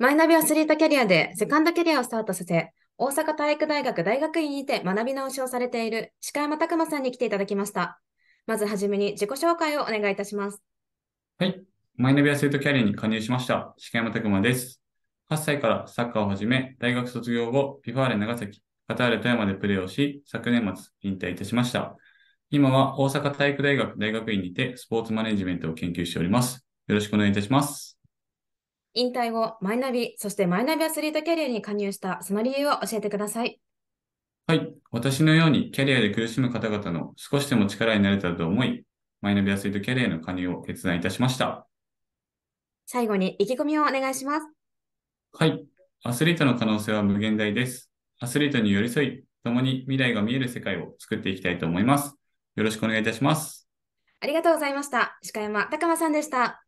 マイナビアスリートキャリアでセカンドキャリアをスタートさせ、大阪体育大学大学院にて学び直しをされている鹿山拓馬さんに来ていただきました。まずはじめに自己紹介をお願いいたします。はい。マイナビアスリートキャリアに加入しました。鹿山拓馬です。8歳からサッカーを始め、大学卒業後、ピファーレ長崎、カタール富山でプレーをし、昨年末引退いたしました。今は大阪体育大学大学院にてスポーツマネジメントを研究しております。よろしくお願いいたします。引退後、マイナビ、そしてマイナビアスリートキャリアに加入したその理由を教えてください。はい。私のようにキャリアで苦しむ方々の少しでも力になれたらと思い、マイナビアスリートキャリアの加入を決断いたしました。最後に意気込みをお願いします。はい。アスリートの可能性は無限大です。アスリートに寄り添い、共に未来が見える世界を作っていきたいと思います。よろしくお願いいたします。ありがとうございました。鹿山隆馬さんでした。